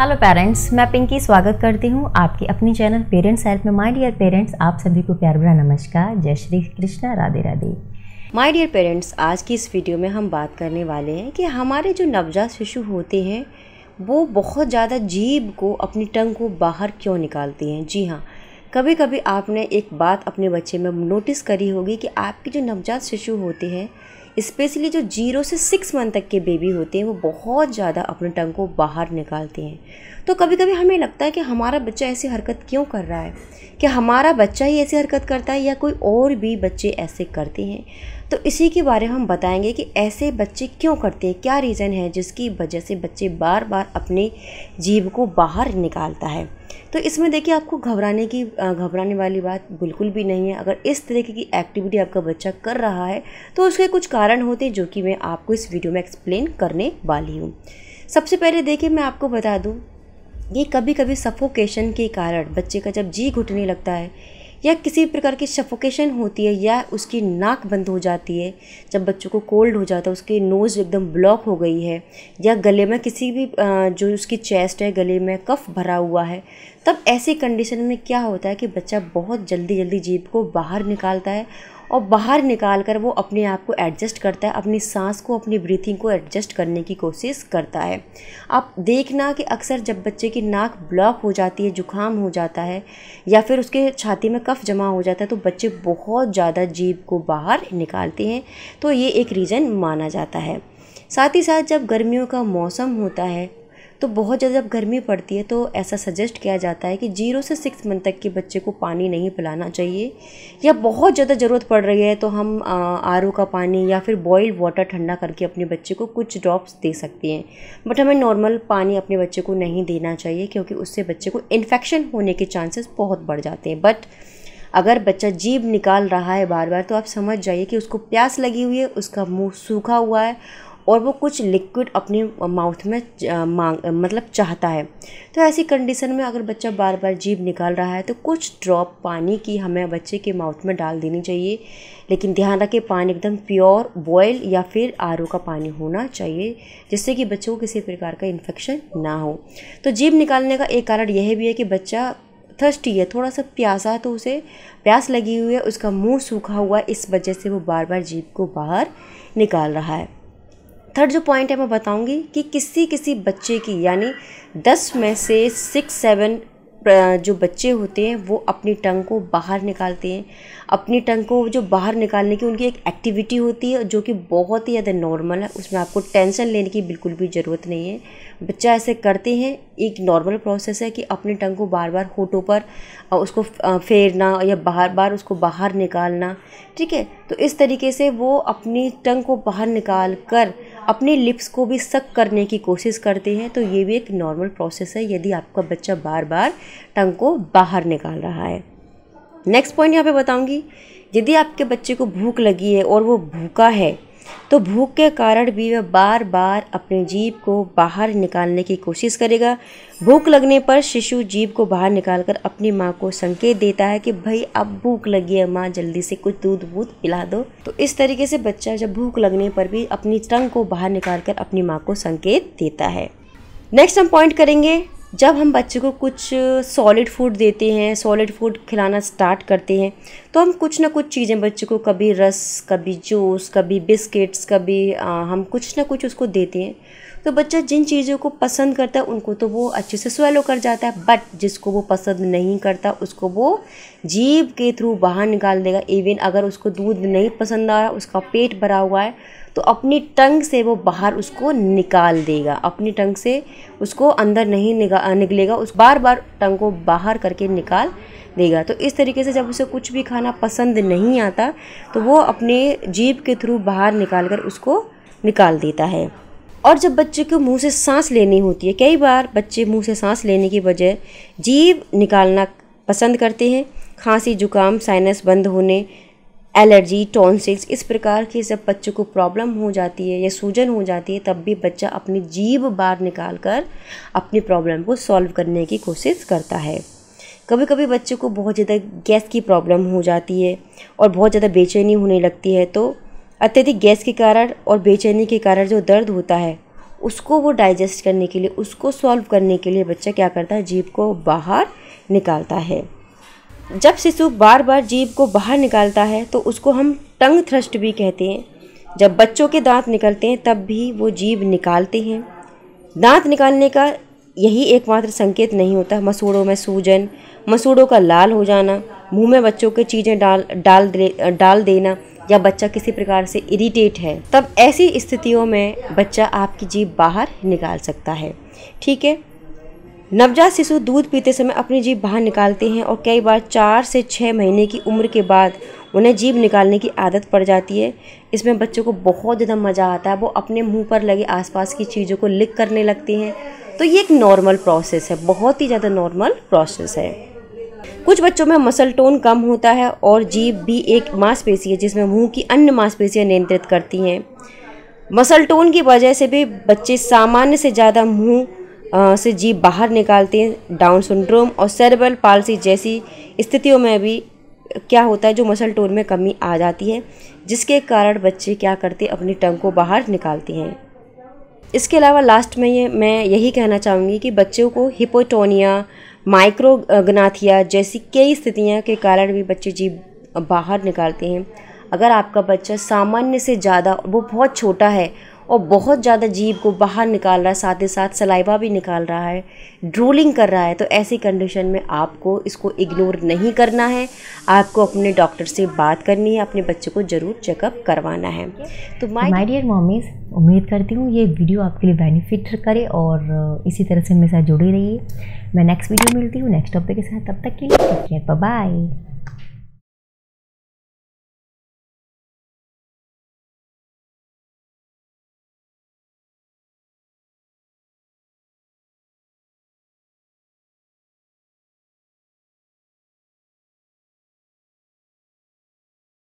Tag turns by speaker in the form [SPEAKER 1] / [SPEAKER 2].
[SPEAKER 1] hello parents मैं पिंकी स्वागत करती हूँ आपके अपने चैनल पेरेंट्स हेल्प में माय डियर पेरेंट्स आप सभी को प्यार भरा नमस्कार जय Shri Krishna Radhe Radhe my dear parents आज की इस वीडियो में हम बात करने वाले हैं कि हमारे जो नवजात शिशु होते हैं वो बहुत ज़्यादा जीभ को अपनी टंग को बाहर क्यों निकालते हैं जी हाँ कभी कभी आपने एक बात अपने बच्चे में नोटिस करी होगी कि आपके जो नवजात शिशु होते हैं स्पेशली जो जीरो से सिक्स मंथ तक के बेबी होते हैं वो बहुत ज़्यादा अपने टंग को बाहर निकालते हैं तो कभी कभी हमें लगता है कि हमारा बच्चा ऐसी हरकत क्यों कर रहा है कि हमारा बच्चा ही ऐसी हरकत करता है या कोई और भी बच्चे ऐसे करते हैं तो इसी के बारे में हम बताएंगे कि ऐसे बच्चे क्यों करते हैं क्या रीज़न है जिसकी वजह से बच्चे बार बार अपने जीव को बाहर निकालता है तो इसमें देखिए आपको घबराने की घबराने वाली बात बिल्कुल भी नहीं है अगर इस तरीके की एक्टिविटी आपका बच्चा कर रहा है तो उसके कुछ कारण कारण होते जो कि मैं आपको इस वीडियो में एक्सप्लेन करने वाली हूँ सबसे पहले देखिए मैं आपको बता दूँ ये कभी कभी सफोकेशन के कारण बच्चे का जब जी घुटने लगता है या किसी प्रकार की सफोकेशन होती है या उसकी नाक बंद हो जाती है जब बच्चों को कोल्ड हो जाता है उसकी नोज़ एकदम ब्लॉक हो गई है या गले में किसी भी जो उसकी चेस्ट है गले में कफ भरा हुआ है तब ऐसी कंडीशन में क्या होता है कि बच्चा बहुत जल्दी जल्दी जीभ को बाहर निकालता है और बाहर निकाल कर वो अपने आप को एडजस्ट करता है अपनी सांस को अपनी ब्रीथिंग को एडजस्ट करने की कोशिश करता है आप देखना कि अक्सर जब बच्चे की नाक ब्लॉक हो जाती है जुकाम हो जाता है या फिर उसके छाती में कफ जमा हो जाता है तो बच्चे बहुत ज़्यादा जीभ को बाहर निकालते हैं तो ये एक रीज़न माना जाता है साथ ही साथ जब गर्मियों का मौसम होता है तो बहुत ज़्यादा जब गर्मी पड़ती है तो ऐसा सजेस्ट किया जाता है कि जीरो से सिक्स मंथ तक के बच्चे को पानी नहीं पिलाना चाहिए या बहुत ज़्यादा ज़रूरत पड़ रही है तो हम आर का पानी या फिर बॉयल्ड वाटर ठंडा करके अपने बच्चे को कुछ ड्रॉप्स दे सकते हैं बट हमें नॉर्मल पानी अपने बच्चे को नहीं देना चाहिए क्योंकि उससे बच्चे को इन्फेक्शन होने के चांसेस बहुत बढ़ जाते हैं बट अगर बच्चा जीभ निकाल रहा है बार बार तो आप समझ जाइए कि उसको प्यास लगी हुई है उसका मुंह सूखा हुआ है और वो कुछ लिक्विड अपने माउथ में मांग मतलब चाहता है तो ऐसी कंडीशन में अगर बच्चा बार बार जीभ निकाल रहा है तो कुछ ड्रॉप पानी की हमें बच्चे के माउथ में डाल देनी चाहिए लेकिन ध्यान रखें पानी एकदम प्योर बॉयल या फिर आर का पानी होना चाहिए जिससे कि बच्चों को किसी प्रकार का इन्फेक्शन ना हो तो जीभ निकालने का एक कारण यह भी है कि बच्चा थर्स्टी है थोड़ा सा प्यासा तो उसे प्यास लगी हुई है उसका मुंह सूखा हुआ है इस वजह से वो बार बार जीभ को बाहर निकाल रहा है थर्ड जो पॉइंट है मैं बताऊंगी कि किसी किसी बच्चे की यानी दस में से सिक्स सेवन जो बच्चे होते हैं वो अपनी टंग को बाहर निकालते हैं अपनी टंग को जो बाहर निकालने की उनकी एक एक्टिविटी होती है जो कि बहुत ही ज़्यादा नॉर्मल है उसमें आपको टेंशन लेने की बिल्कुल भी ज़रूरत नहीं है बच्चा ऐसे करते हैं एक नॉर्मल प्रोसेस है कि अपनी टंग को बार बार होटों पर उसको फेरना या बार बार उसको बाहर निकालना ठीक है तो इस तरीके से वो अपनी टंग को बाहर निकाल कर अपने लिप्स को भी सक करने की कोशिश करते हैं तो ये भी एक नॉर्मल प्रोसेस है यदि आपका बच्चा बार बार टंग को बाहर निकाल रहा है नेक्स्ट पॉइंट यहाँ पे बताऊंगी यदि आपके बच्चे को भूख लगी है और वो भूखा है तो भूख के कारण भी वह बार बार अपने जीव को बाहर निकालने की कोशिश करेगा भूख लगने पर शिशु जीव को बाहर निकालकर अपनी माँ को संकेत देता है कि भाई अब भूख लगी है माँ जल्दी से कुछ दूध वूध पिला दो तो इस तरीके से बच्चा जब भूख लगने पर भी अपनी टंग को बाहर निकालकर अपनी माँ को संकेत देता है नेक्स्ट हम पॉइंट करेंगे जब हम बच्चे को कुछ सॉलिड फूड देते हैं सॉलिड फूड खिलाना स्टार्ट करते हैं तो हम कुछ ना कुछ चीज़ें बच्चे को कभी रस कभी जूस कभी बिस्किट्स कभी आ, हम कुछ ना कुछ उसको देते हैं तो बच्चा जिन चीज़ों को पसंद करता है उनको तो वो अच्छे से स्वेलो कर जाता है बट जिसको वो पसंद नहीं करता उसको वो जीभ के थ्रू बाहर निकाल देगा इवन अगर उसको दूध नहीं पसंद आ रहा उसका पेट भरा हुआ है तो अपनी टंग से वो बाहर उसको निकाल देगा अपनी टंग से उसको अंदर नहीं निकलेगा उस बार बार टंग को बाहर करके निकाल देगा तो इस तरीके से जब उसे कुछ भी खाना पसंद नहीं आता तो वो अपने जीभ के थ्रू बाहर निकाल कर उसको निकाल देता है और जब बच्चे को मुंह से सांस लेनी होती है कई बार बच्चे मुंह से सांस लेने की बजाय जीव निकालना पसंद करते हैं खांसी जुकाम साइनस बंद होने एलर्जी टॉन्सिल्स इस प्रकार की जब बच्चे को प्रॉब्लम हो जाती है या सूजन हो जाती है तब भी बच्चा अपनी जीभ बाहर निकाल कर अपनी प्रॉब्लम को सॉल्व करने की कोशिश करता है कभी कभी बच्चे को बहुत ज़्यादा गैस की प्रॉब्लम हो जाती है और बहुत ज़्यादा बेचैनी होने लगती है तो अत्यधिक गैस के कारण और बेचैनी के कारण जो दर्द होता है उसको वो डाइजेस्ट करने के लिए उसको सॉल्व करने के लिए बच्चा क्या करता है जीभ को बाहर निकालता है जब शिशु बार बार जीभ को बाहर निकालता है तो उसको हम टंग थ्रस्ट भी कहते हैं जब बच्चों के दांत निकलते हैं तब भी वो जीभ निकालते हैं दांत निकालने का यही एकमात्र संकेत नहीं होता मसूड़ों में सूजन मसूड़ों का लाल हो जाना मुंह में बच्चों के चीज़ें डाल डाल दे डाल देना या बच्चा किसी प्रकार से इरिटेट है तब ऐसी स्थितियों में बच्चा आपकी जीभ बाहर निकाल सकता है ठीक है नवजात शिशु दूध पीते समय अपनी जीभ बाहर निकालते हैं और कई बार चार से छः महीने की उम्र के बाद उन्हें जीभ निकालने की आदत पड़ जाती है इसमें बच्चों को बहुत ज़्यादा मज़ा आता है वो अपने मुंह पर लगे आसपास की चीज़ों को लिक करने लगते हैं तो ये एक नॉर्मल प्रोसेस है बहुत ही ज़्यादा नॉर्मल प्रोसेस है कुछ बच्चों में मसल टोन कम होता है और जीभ भी एक मांसपेशी है जिसमें मुंह की अन्य मांसपेशियां नियंत्रित करती हैं मसल टोन की वजह से भी बच्चे सामान्य से ज़्यादा मुंह से जीभ बाहर निकालते हैं डाउन सिंड्रोम और सेरेबल पालसी जैसी स्थितियों में भी क्या होता है जो मसल टोन में कमी आ जाती है जिसके कारण बच्चे क्या करते अपनी टंग को बाहर निकालते हैं इसके अलावा लास्ट में ये मैं यही कहना चाहूँगी कि बच्चों को हिपोटोनिया माइक्रोगनाथिया जैसी कई स्थितियाँ के कारण भी बच्चे जी बाहर निकालते हैं अगर आपका बच्चा सामान्य से ज़्यादा वो बहुत छोटा है और बहुत ज़्यादा जीव को बाहर निकाल रहा है साथ ही साथ सलाइवा भी निकाल रहा है ड्रोलिंग कर रहा है तो ऐसी कंडीशन में आपको इसको इग्नोर नहीं करना है आपको अपने डॉक्टर से बात करनी है अपने बच्चे को ज़रूर चेकअप करवाना है तो माई डियर मॉमीज़ उम्मीद करती हूँ ये वीडियो आपके लिए बेनिफिट करे और इसी तरह से मेरे साथ जुड़े रहिए मैं नेक्स्ट वीडियो मिलती हूँ नेक्स्ट टॉपिक के साथ तब तक के लिए बाय